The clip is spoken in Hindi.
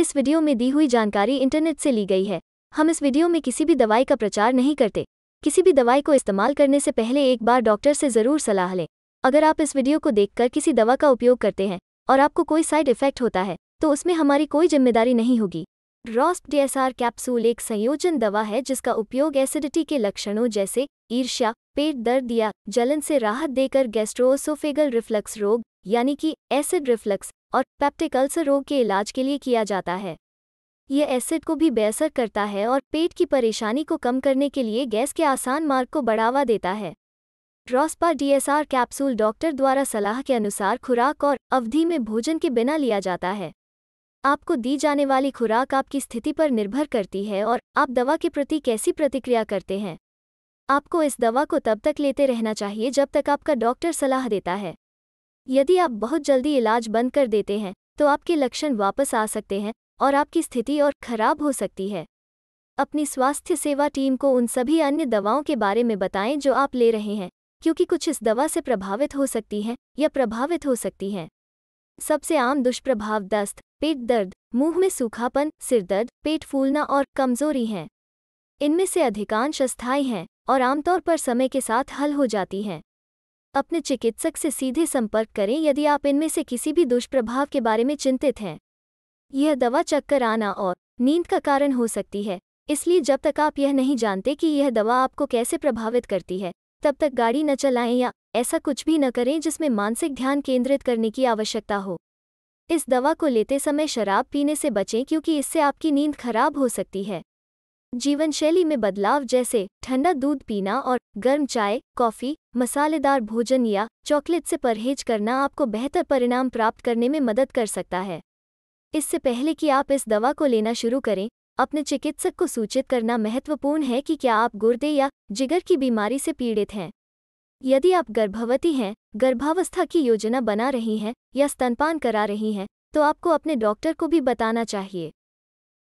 इस वीडियो में दी हुई जानकारी इंटरनेट से ली गई है हम इस वीडियो में किसी भी दवाई का प्रचार नहीं करते किसी भी दवाई को इस्तेमाल करने से पहले एक बार डॉक्टर से ज़रूर सलाह लें अगर आप इस वीडियो को देखकर किसी दवा का उपयोग करते हैं और आपको कोई साइड इफेक्ट होता है तो उसमें हमारी कोई जिम्मेदारी नहीं होगी रॉस्ट डीएसआर कैप्सूल एक संयोजन दवा है जिसका उपयोग एसिडिटी के लक्षणों जैसे ईर्ष्या पेट दर्द या जलन से राहत देकर गैस्ट्रोसोफेगल रिफ्लक्स रोग यानी कि एसिड रिफ्लक्स और पैप्टिकल्स अल्सर रोग के इलाज के लिए किया जाता है यह एसिड को भी बेअसर करता है और पेट की परेशानी को कम करने के लिए गैस के आसान मार्ग को बढ़ावा देता है ड्रॉस्पा डीएसआर कैप्सूल डॉक्टर द्वारा सलाह के अनुसार खुराक और अवधि में भोजन के बिना लिया जाता है आपको दी जाने वाली खुराक आपकी स्थिति पर निर्भर करती है और आप दवा के प्रति कैसी प्रतिक्रिया करते हैं आपको इस दवा को तब तक लेते रहना चाहिए जब तक आपका डॉक्टर सलाह देता है यदि आप बहुत जल्दी इलाज बंद कर देते हैं तो आपके लक्षण वापस आ सकते हैं और आपकी स्थिति और खराब हो सकती है अपनी स्वास्थ्य सेवा टीम को उन सभी अन्य दवाओं के बारे में बताएं जो आप ले रहे हैं क्योंकि कुछ इस दवा से प्रभावित हो सकती हैं या प्रभावित हो सकती हैं सबसे आम दुष्प्रभाव दस्त पेट दर्द मुंह में सूखापन सिरदर्द पेट फूलना और कमजोरी हैं इनमें से अधिकांश अस्थायी हैं और आमतौर पर समय के साथ हल हो जाती हैं अपने चिकित्सक से सीधे संपर्क करें यदि आप इनमें से किसी भी दुष्प्रभाव के बारे में चिंतित हैं यह दवा चक्कर आना और नींद का कारण हो सकती है इसलिए जब तक आप यह नहीं जानते कि यह दवा आपको कैसे प्रभावित करती है तब तक गाड़ी न चलाएं या ऐसा कुछ भी न करें जिसमें मानसिक ध्यान केंद्रित करने की आवश्यकता हो इस दवा को लेते समय शराब पीने से बचें क्योंकि इससे आपकी नींद खराब हो सकती है जीवनशैली में बदलाव जैसे ठंडा दूध पीना और गर्म चाय कॉफ़ी मसालेदार भोजन या चॉकलेट से परहेज करना आपको बेहतर परिणाम प्राप्त करने में मदद कर सकता है इससे पहले कि आप इस दवा को लेना शुरू करें अपने चिकित्सक को सूचित करना महत्वपूर्ण है कि क्या आप गुर्दे या जिगर की बीमारी से पीड़ित हैं यदि आप गर्भवती हैं गर्भावस्था की योजना बना रही हैं या स्तनपान करा रही हैं तो आपको अपने डॉक्टर को भी बताना चाहिए